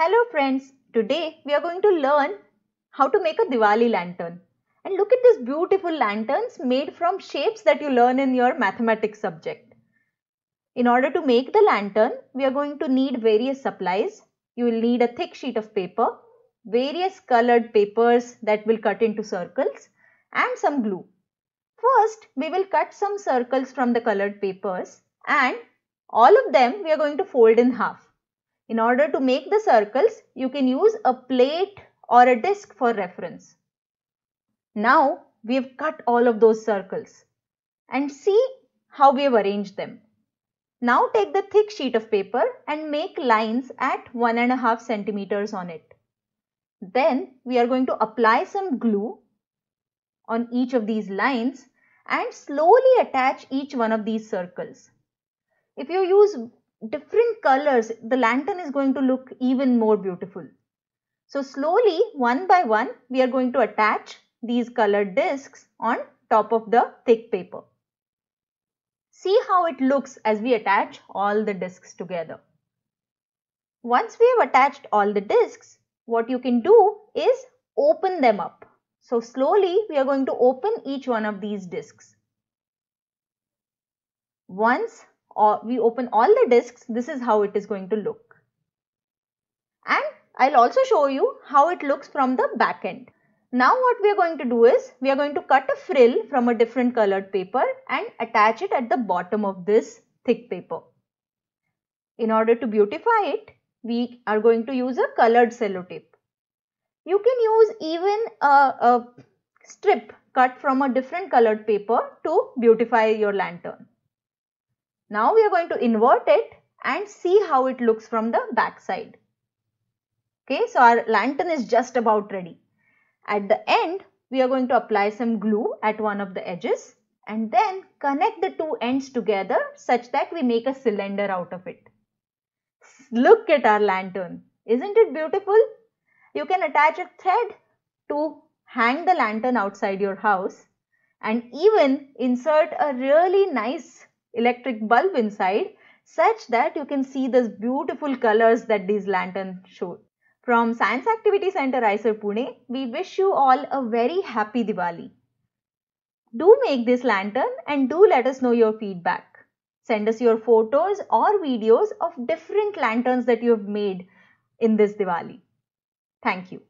Hello friends, today we are going to learn how to make a Diwali lantern. And look at these beautiful lanterns made from shapes that you learn in your mathematics subject. In order to make the lantern, we are going to need various supplies. You will need a thick sheet of paper, various colored papers that will cut into circles and some glue. First, we will cut some circles from the colored papers and all of them we are going to fold in half. In order to make the circles, you can use a plate or a disc for reference. Now we have cut all of those circles and see how we have arranged them. Now take the thick sheet of paper and make lines at 1.5 centimeters on it. Then we are going to apply some glue on each of these lines and slowly attach each one of these circles. If you use different colors, the lantern is going to look even more beautiful. So slowly, one by one, we are going to attach these colored discs on top of the thick paper. See how it looks as we attach all the discs together. Once we have attached all the discs, what you can do is open them up. So slowly we are going to open each one of these discs. Once or we open all the disks, this is how it is going to look. And I'll also show you how it looks from the back end. Now what we are going to do is we are going to cut a frill from a different colored paper and attach it at the bottom of this thick paper. In order to beautify it, we are going to use a colored sellotape. You can use even a, a strip cut from a different colored paper to beautify your lantern. Now we are going to invert it and see how it looks from the back side. Okay, so our lantern is just about ready. At the end, we are going to apply some glue at one of the edges and then connect the two ends together such that we make a cylinder out of it. Look at our lantern. Isn't it beautiful? You can attach a thread to hang the lantern outside your house and even insert a really nice electric bulb inside such that you can see those beautiful colors that these lanterns show. From Science Activity Center Iser Pune, we wish you all a very happy Diwali. Do make this lantern and do let us know your feedback. Send us your photos or videos of different lanterns that you have made in this Diwali. Thank you.